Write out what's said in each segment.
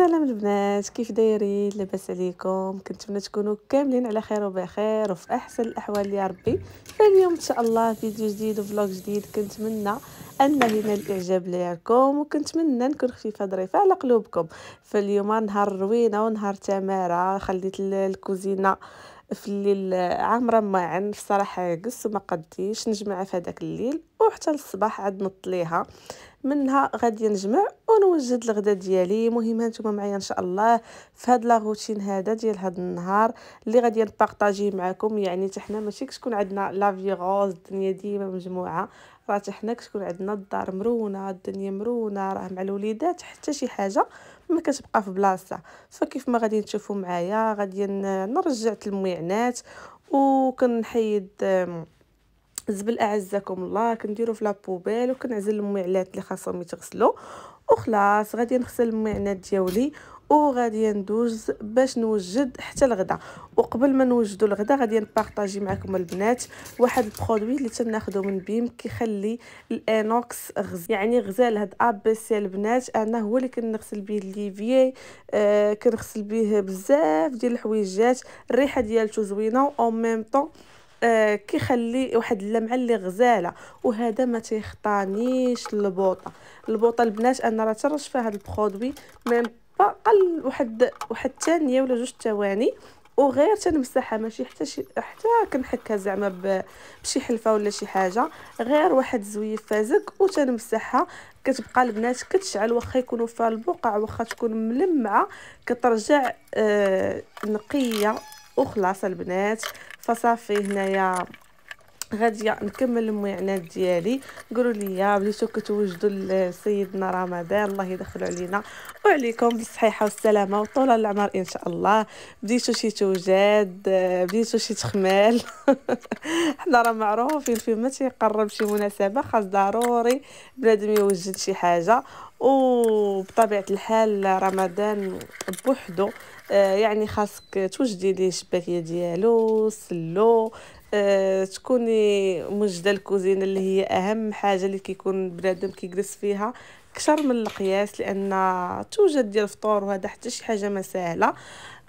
السلام البنات كيف دايرين لاباس عليكم كنتمنى تكونوا كاملين على خير وبخير وفي احسن الاحوال يا ربي فاليوم ان شاء الله فيديو جديد وفلوج جديد كنتمنى ان ينال الاعجاب ليكم وكنتمنى نكون خفيفه ظريفه على قلوبكم فاليوم نهار روينه ونهار تماره خليت الكوزينه في الليل عامره معا الصراحه قص ما قديش نجمع في هذاك الليل وحتى للصباح عاد نطليها منها غادي نجمع ونوجد الغداء ديالي مهم هانتوما معايا ان شاء الله في هاد لا روتين هذا ديال هاد النهار اللي غادي نبارطاجيه معكم يعني حتى حنا ماشي كتكون عندنا لا فيغوز الدنيا ديما مجموعه راه حتى حنا كتكون عندنا الدار مرونه الدنيا مرونه راه مع الوليدات حتى شي حاجه ما كتبقى في بلاصتها فكيف ما غادي تشوفوا معايا غادي نرجع تلميعنات وكنحيد الزبل اعزكم الله كنديرو في لابوبيل وكنعزل المعلات اللي خاصهم يتغسلو وخلاص غادي نغسل المعنات ديالي وغادي ندوز باش نوجد حتى الغدا وقبل ما نوجدو الغدا غادي نبارطاجي معكم البنات واحد البرودوي اللي تناخدو من بيم كيخلي الانوكس غز يعني غزال هاد ا بي سي البنات انا هو اللي كنغسل به الليفيي آه كنغسل به بزاف ديال الحويجات الريحه ديالته زوينه او ميم طون آه، كيخلي واحد اللمعه اللي غزاله وهذا ما تيخطانيش البوطه البوطه البنات انا راه ترش فيها هذا البرودوي ميم با قل واحد واحد ثانيه ولا جوج ثواني وغير تنمسحها ماشي حتى شي حتى كنحكها زعما بشي حلفه ولا شي حاجه غير واحد زويف فازك وتنمسحها كتبقى البنات كتشعل واخا يكونوا فيها البقع واخا تكون ملمعه كترجع آه نقيه وخلاص البنات فصافي هنايا غادي نكمل المعنات ديالي قولوا لي بليتو كتوجدوا لسيدنا رمضان الله يدخلوا علينا وعليكم بالصحيحه والسلامه وطول العمر ان شاء الله بديتو شي توجد بديتو شي تخمال حنا راه معروفين فين ما تيقرب شي مناسبه خاص ضروري بنادم يوجد شي حاجه وبطبيعه الحال رمضان بوحدو آه، يعني خاصك توجدي ليه الشباكيه ديالو سلو آه، تكوني مجده الكوزينه اللي هي اهم حاجه اللي كيكون بنادم كيجلس فيها كشر من القياس لان توجد ديال الفطور وهذا حتى شي حاجه ما سهله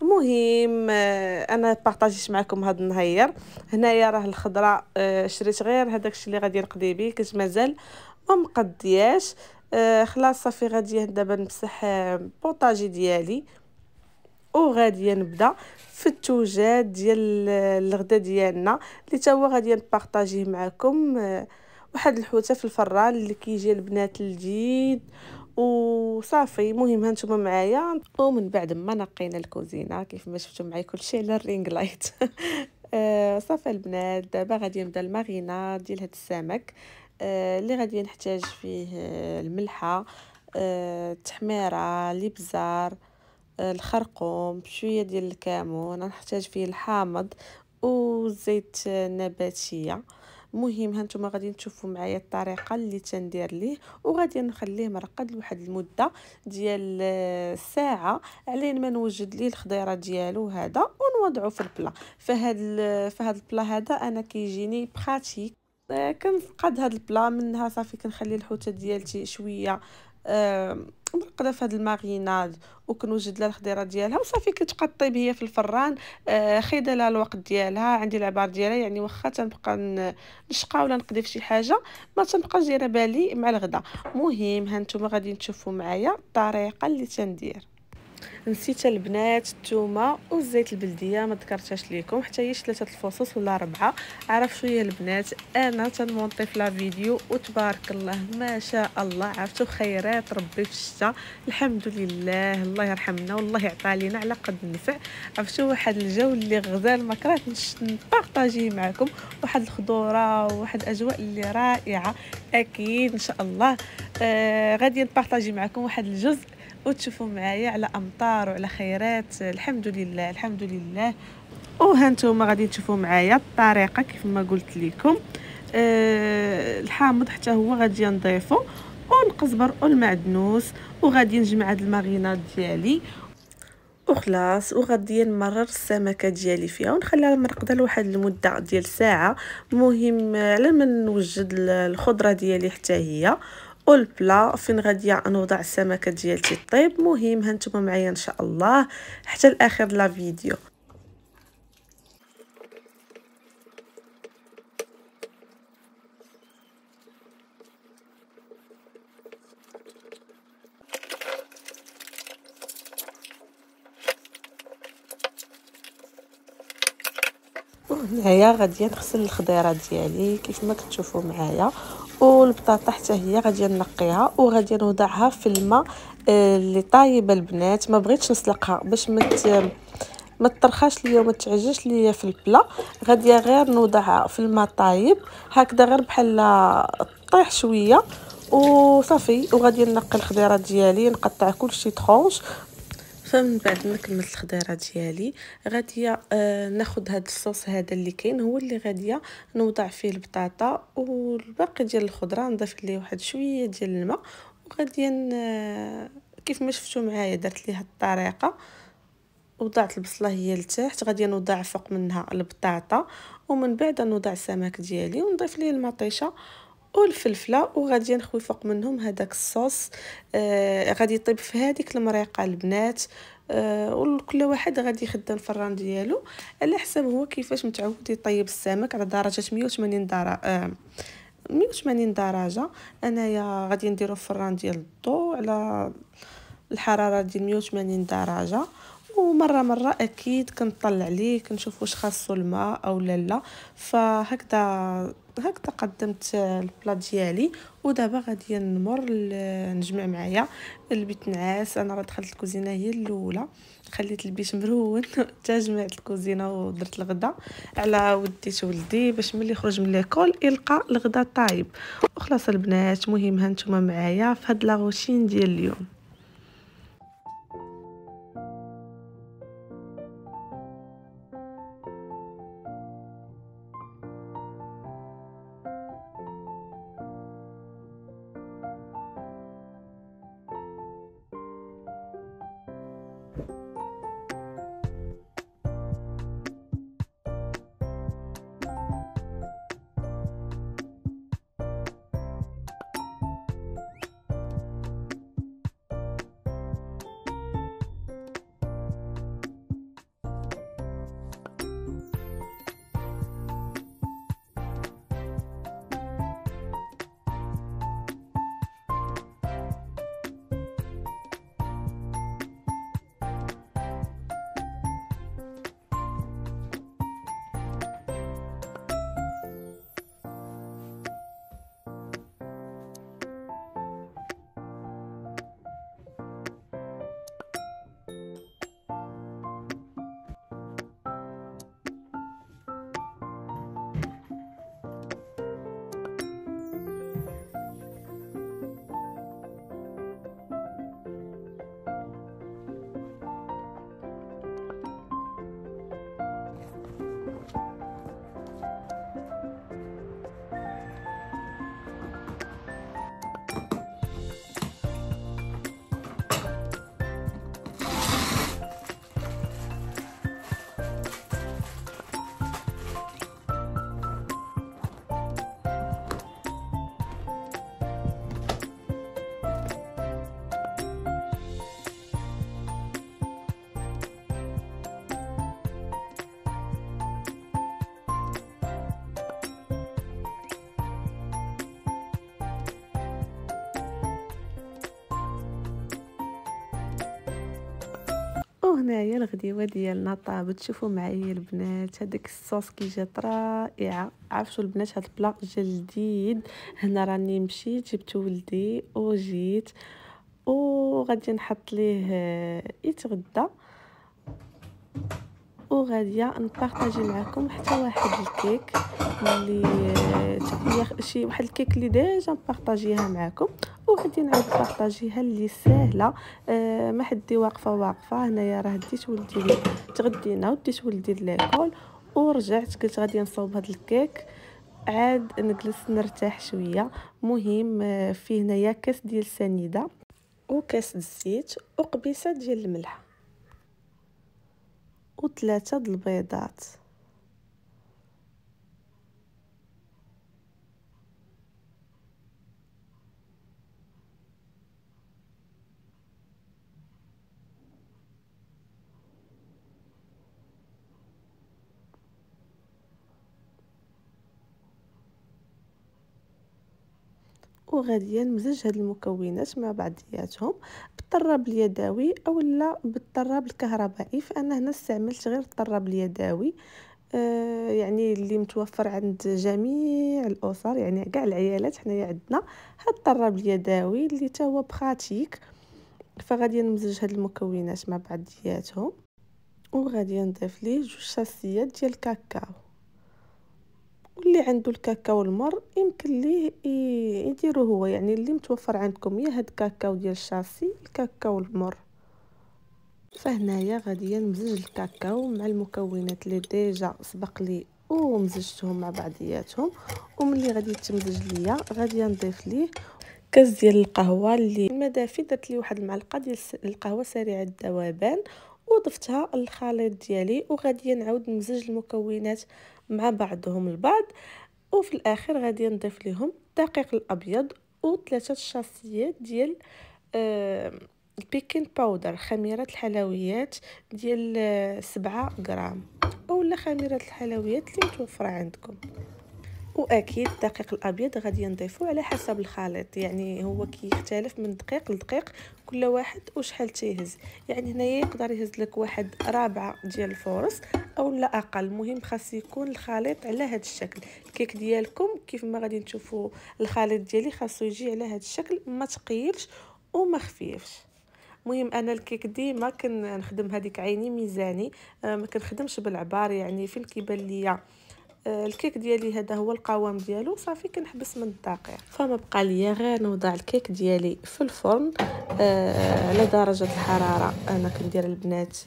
المهم آه، انا بارطاجيت معكم هذا النهار هنايا راه الخضره شريت غير هذاك الشيء اللي غادي نقضي به كنت مازال ما مقدياش خلاص صافي غادي دابا نمسح بوطاجي ديالي وغادي نبدا في التوجات ديال الغدا ديالنا اللي تا هو غادي نبارطاجيه معكم آه، واحد الحوته في الفران اللي كيجي البنات الجديد وصافي مهم هانتوما معايا ومن بعد ما نقينا الكوزينه كيف ما شفتوا معايا كلشي على الرينغ لايت آه، صافي البنات دابا غادي نبدا المارينا ديال هاد السمك آه، اللي غادي نحتاج فيه الملحه التحميره الابزار الخرقوم بشويه ديال الكمون غنحتاج فيه الحامض وزيت النباتيه مهم هانتوما غادي تشوفوا معايا الطريقه اللي تندير ليه وغادي نخليه مرقد لواحد المده ديال ساعه علين ما نوجد ليه الخضيره ديالو هذا ونوضعو في البلا فهاد فهاد البلا هذا انا كيجيني براتيك آه، كنفقد هاد البلا منها صافي كنخلي الحوته ديالتي شويه نرقدها في هاد الماريناد وكنوجد لها الخضيره ديالها وصافي كتبقى طيب هي في الفران آه خايده لها الوقت ديالها عندي العبار ديالها يعني واخا تنبقى نشقى ولا نقضي في شي حاجه ما تنبقاش دايره بالي مع الغدا مهم هانتوما غادي تشوفوا معايا الطريقه اللي تندير نسيت البنات الثومه والزيت البلديه ما ذكرتهاش لكم حتى هي ثلاثه الفصوص ولا اربعه عرف شويه البنات انا تنمونطي في لا فيديو وتبارك الله ما شاء الله عرفتوا خيرات ربي في الشتاء الحمد لله الله يرحمنا والله يعطي علينا على قد النفع عرفتوا واحد الجو اللي غزال ما كرهتش نبارطاجيه معكم واحد الخضوره وواحد الاجواء اللي رائعه اكيد ان شاء الله آه غادي نبارطاجي معكم واحد الجزء وتشوفوا معايا على امطار وعلى خيرات الحمد لله الحمد لله نتوما غادي تشوفوا معايا الطريقه كيف ما قلت لكم أه الحامض حتى هو غادي نضيفه والقزبر والمعدنوس وغادي نجمع هاد الماغينات ديالي وخلاص وغادي نمرر السمكه ديالي فيها ونخليها مرقده لواحد المده ديال ساعه مهم على ما نوجد الخضره ديالي حتى هي والبلا فين غادي نوضع السمكه ديالتي طيب مهم هانتوما معايا ان شاء الله حتى الاخر لا فيديو هنايا غادي نغسل الخضيره ديالي كيف ما كتشوفوا معايا والبطاطا حتى هي غادي نقيها وغادي نوضعها في الماء آه، اللي طايبه البنات ما بغيتش نسلقها باش مت ما ترخاش ليا وما تعجش ليا في البلا غادي غير نوضعها في الماء طايب هكذا غير بحال طيح شويه وصافي وغادي نقي الخضيره ديالي نقطع كلشي طرونش فمن بعد ما كملت الخضيره ديالي غادي آه، ناخذ هذا الصوص هذا اللي كاين هو اللي غادي نوضع فيه البطاطا والباقي ديال الخضره نضيف ليه واحد شويه ديال الماء وغادي كيف ما شفتوا معايا درت ليه الطريقه وضعت البصله هي لتحت غادي نوضع فوق منها البطاطا ومن بعد نوضع السمك ديالي ونضيف ليه المطيشه والفلفله وغادي نخوي فوق منهم هذاك الصوص آه غادي يطيب في هذيك المريقه البنات آه وكل واحد غادي يخدم الفران ديالو على حسب هو كيفاش متعود يطيب السمك على درجه 180 درجه آه 180 درجه انايا غادي نديرو فران الفران ديال الضو على الحراره ديال 180 درجه ومره مره اكيد كنطلع ليه كنشوف واش خاصو الماء او لا لا فهكذا هاك تقدمت البلا ديالي ودابا غادي نمر نجمع معايا البيت نعاس انا راه دخلت الكوزينه هي الاولى خليت البيت مرون حتى جمعت الكوزينه ودرت الغدا على وديت ولدي باش ملي يخرج من ليكول يلقى الغدا طايب وخلاص البنات مهم هانتوما معايا في هاد لاغوشين ديال اليوم وهنايا الغديوه ديالنا طاب تشوفوا معايا البنات هذاك الصوص كي جات رائعه عرفتوا البنات هاد البلا جا جديد هنا راني مشيت جبت ولدي وجيت وغادي نحط ليه آه، يتغدى وغاديه نبارطاجي معكم حتى واحد الكيك اللي شي واحد الكيك اللي ديجا نبارطاجيها معكم وغادي نعاود نبارطاجيها اللي ساهله آه ما حدي واقفه واقفه هنايا راه ديت ولدي تغدينا وديت ولدي لاكول ورجعت قلت غادي نصوب هاد الكيك عاد نجلس نرتاح شويه مهم آه، فيه هنايا كاس ديال السنيده وكاس الزيت وقبيصه ديال الملح وثلاثة د البيضات وغادي نمزج هاد المكونات مع بعضياتهم بالطراب اليدوي اولا بالطراب الكهربائي فانا هنا استعملت غير الطراب اليدوي آه، يعني اللي متوفر عند جميع الاسر يعني كاع العيالات حنايا عندنا هاد الطراب اليدوي اللي تا هو براتيك فغادي نمزج هاد المكونات مع بعضياتهم وغادي نضيف ليه جوج شاسيات ديال الكاكاو اللي عنده الكاكاو المر يمكن ليه يديرو هو يعني اللي متوفر عندكم يا هاد الكاكاو ديال الشاسي الكاكاو المر فهنايا غادي نمزج الكاكاو مع المكونات اللي ديجا سبق لي ومزجتهم مع بعضياتهم وملي غادي تمزج ليا غادي نضيف ليه كاس ديال القهوه اللي المدافي درت لي واحد المعلقه ديال القهوه سريعه الذوبان وضفتها للخليط ديالي وغادي نعاود نمزج المكونات مع بعضهم البعض وفي الاخر غادي نضيف لهم الدقيق الابيض وثلاثه الشاصيات ديال آه البيكين باودر خميره الحلويات ديال آه، سبعة غرام اولا خميره الحلويات اللي متوفره عندكم واكيد الدقيق الابيض غادي نضيفو على حسب الخليط يعني هو كيختلف من دقيق لدقيق كل واحد وشحال تيهز يعني هنايا يقدر يهز لك واحد رابعه ديال الفورص اولا اقل المهم خاص يكون الخليط على هذا الشكل الكيك ديالكم كيف ما غادي تشوفوا الخليط ديالي خاصو يجي على هذا الشكل ما تقيلش وما خفيفش مهم انا الكيك ديما كنخدم هذيك عيني ميزاني آه، ما كنخدمش بالعبار يعني فين كيبان ليا آه، الكيك ديالي هذا هو القوام ديالو صافي كنحبس من الدقيق فما بقى ليا غير نوضع الكيك ديالي في الفرن آه على درجه الحراره انا كندير البنات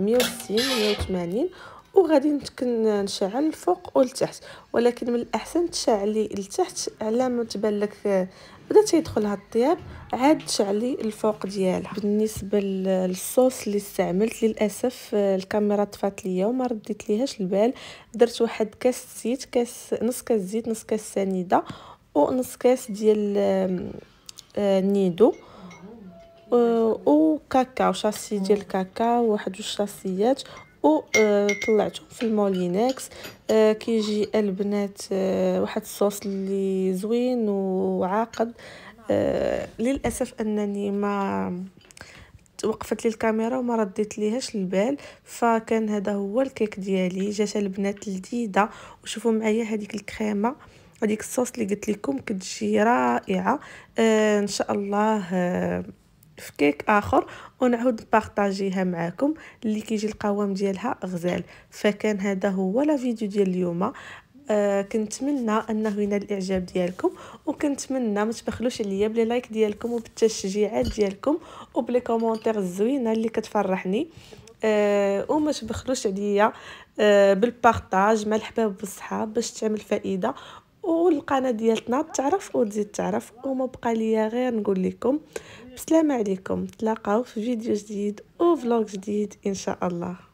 160 آه، 180 وغادي نشعل الفوق والتحت ولكن من الاحسن تشعلي التحت على ما تبان لك آه، بدا تيدخل هاد الطياب عاد شعلي الفوق ديالها بالنسبه للصوص اللي استعملت للاسف آه، الكاميرا طفات ليا وما رديت ليهاش البال درت واحد كاس زيت كاس نص كاس زيت نص كاس سنيده ونص كاس ديال آه، نيدو وكاكاو شاسي ديال الكاكاو واحد جوج شاسيات وطلعته آه، في المولينكس آه، كيجي البنات آه، واحد الصوص اللي زوين وعاقد للاسف انني ما وقفت لي الكاميرا وما رديت ليهاش البال فكان هذا هو الكيك ديالي جات البنات لذيذه وشوفوا معايا هذيك الكريمه هذيك الصوص اللي قلت لكم كتجي رائعه آه ان شاء الله آه في كيك اخر ونعاود نبارطاجيها معاكم اللي كيجي القوام ديالها غزال فكان هذا هو لا فيديو ديال اليوم آه كنتمنى انه ينال الاعجاب ديالكم وكنتمنى ما تبخلوش عليا بلي لايك ديالكم وبالتشجيعات ديالكم وبلي كومونتير الزوينه اللي كتفرحني آه وما تبخلوش عليا آه بالبارطاج مع الحباب والصحاب باش تعمل فائده والقناه ديالتنا تعرف وتزيد تعرف وما بقى ليا غير نقول لكم آه السلام عليكم تلاقاو في فيديو جديد وفلوق جديد ان شاء الله